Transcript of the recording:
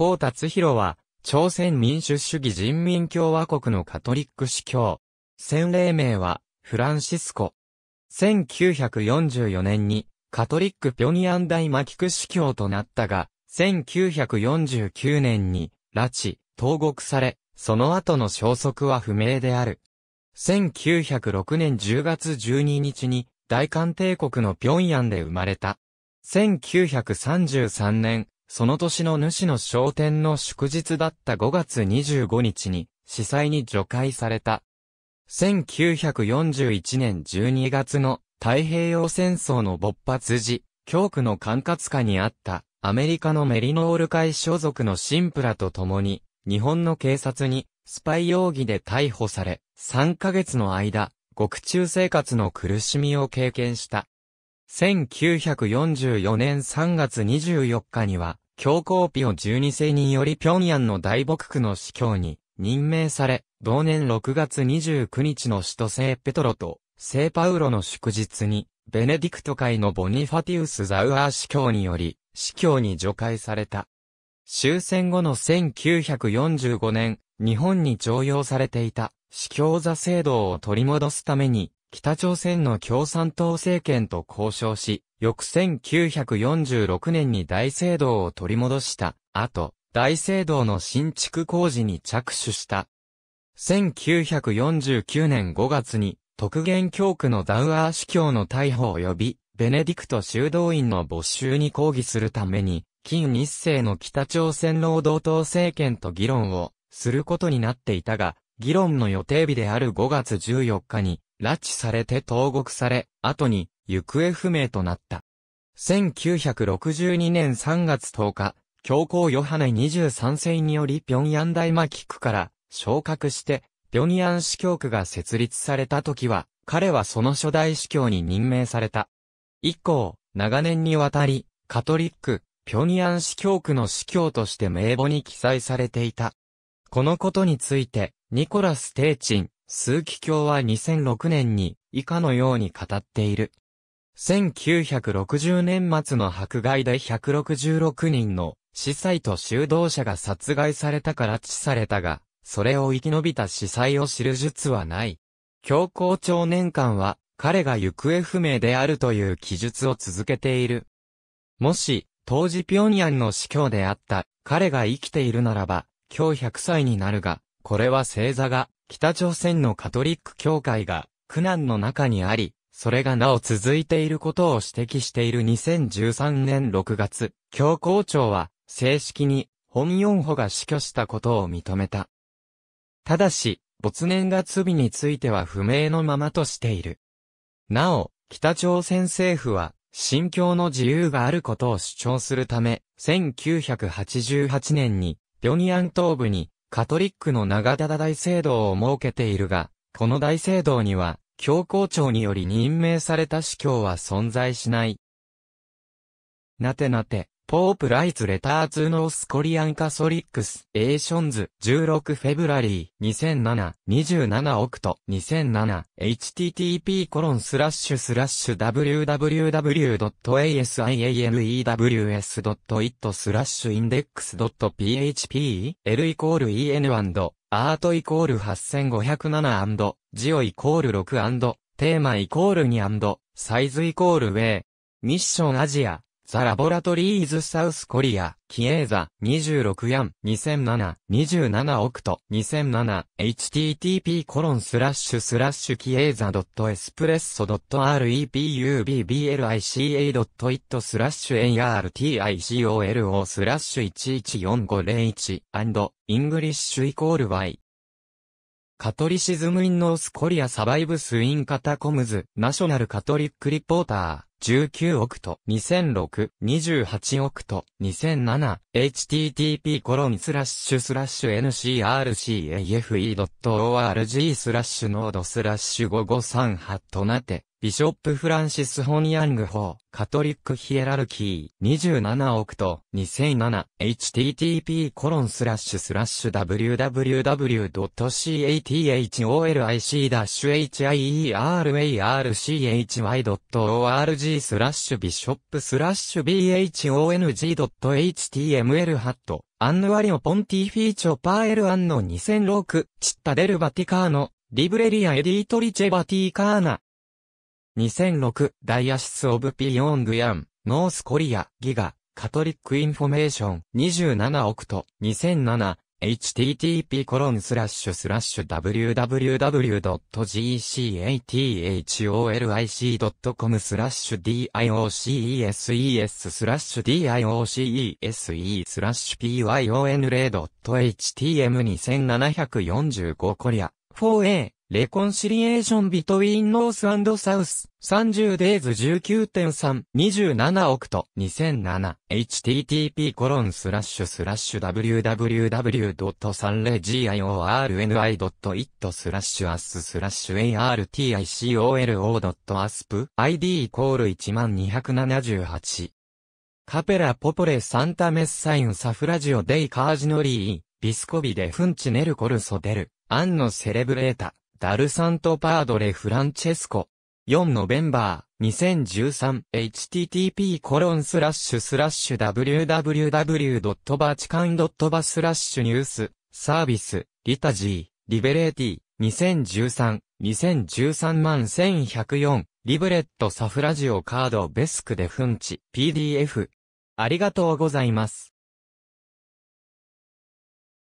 江達弘は、朝鮮民主主義人民共和国のカトリック司教。先例名は、フランシスコ。1944年に、カトリック平壌大牧区司教となったが、1949年に、拉致、投獄され、その後の消息は不明である。1906年10月12日に、大韓帝国の平壌で生まれた。1933年、その年の主の商店の祝日だった5月25日に、司祭に除外された。1941年12月の太平洋戦争の勃発時、教区の管轄下にあったアメリカのメリノール会所属の神父らと共に、日本の警察にスパイ容疑で逮捕され、3ヶ月の間、獄中生活の苦しみを経験した。1944年3月24日には、教皇ピオ12世により平壌の大牧区の司教に任命され、同年6月29日の首都聖ペトロと聖パウロの祝日に、ベネディクト会のボニファティウス・ザウアー司教により、司教に除会された。終戦後の1945年、日本に徴用されていた司教座制度を取り戻すために、北朝鮮の共産党政権と交渉し、翌1946年に大聖堂を取り戻した後、大聖堂の新築工事に着手した。1949年5月に、特元教区のダウアー司教の逮捕及び、ベネディクト修道院の没収に抗議するために、近日成の北朝鮮労働党政権と議論をすることになっていたが、議論の予定日である5月14日に、拉致されて投獄され、後に行方不明となった。1962年3月10日、教皇ヨハネ23世により平壌大ックから昇格して、平壌司教区が設立された時は、彼はその初代司教に任命された。以降、長年にわたり、カトリック、平壌司教区の司教として名簿に記載されていた。このことについて、ニコラス・テーチン、数奇教は2006年に以下のように語っている。1960年末の迫害で166人の司祭と修道者が殺害されたから致されたが、それを生き延びた司祭を知る術はない。教皇長年間は彼が行方不明であるという記述を続けている。もし、当時ピョンヤンの司教であった彼が生きているならば、今日100歳になるが、これは星座が北朝鮮のカトリック教会が苦難の中にあり、それがなお続いていることを指摘している2013年6月、教皇庁は正式に本四歩が死去したことを認めた。ただし、没年月日については不明のままとしている。なお、北朝鮮政府は、信教の自由があることを主張するため、1988年に、平壌東部に、カトリックの長田大聖堂を設けているが、この大聖堂には、教皇庁により任命された司教は存在しない。なてなて。ポープライツレターズノースコリアンカソリックスエーションズ16フェブラリー2007 27オクト2007 http コロンスラッシュスラッシュ www.asianews.it スラッシュインデックス p h p l イコール en& アートイコール 8507& ジオイコール 6& テーマイコール2サイズイコールウェイミッションアジアザ・ラボラトリーズ・サウス・コリア、キエーザ、26ヤン、2007、27オクト、2007、http コロンスラッシュスラッシュキエーザ .espresso.repubblica.it スラッシュ articolo スラッシュ114501 and English イコール y カトリシズムインノースコリアサバイブスインカタコムズナショナルカトリックリポーター19億と2006、28億と2007、http コロンスラッシュスラッシュ ncrcafe.org スラッシュノードスラッシュ5538となって、ビショップ・フランシス・ホニヤングー、カトリック・ヒエラルキー、27億と、2007、http コロンスラッシュスラッシュ www.catholic-hierarchy.org スラッシュビショップスラッシュ bhong.html ハット、アンヌアリオポンティフィーチョパーエルアンの2006、チッタデルバティカーノ、リブレリアエディートリチェバティカーナ。2006、ダイアシスオブピヨングヤン、ノースコリア、ギガ、カトリックインフォメーション、27オクト、2007、h t t p w w w g c a t h o l i c c o m スラッシュ dioceses スラッシュ diocese スラッシュ pyon0.htm2745 コリア 4a レコンシリエーションビトウィンノースサウス3 0デイズ1 9 3 27億と 2007http コロンスラッシュスラッシュ www.30giorni.it スラッシュアススラッシュ articolo.asp id イコール1278カペラポポレサンタメッサインサフラジオデイカージノリービスコビデフンチネルコルソデルアンのセレブレータダルサントパードレ・フランチェスコ。4ノベンバー 2013http コロンスラッシュスラッシュ www.vatican.va スラッシュニュースサービスリタジーリベレーティ2013 2013万1104リブレットサフラジオカードベスクでフンチ PDF ありがとうございます。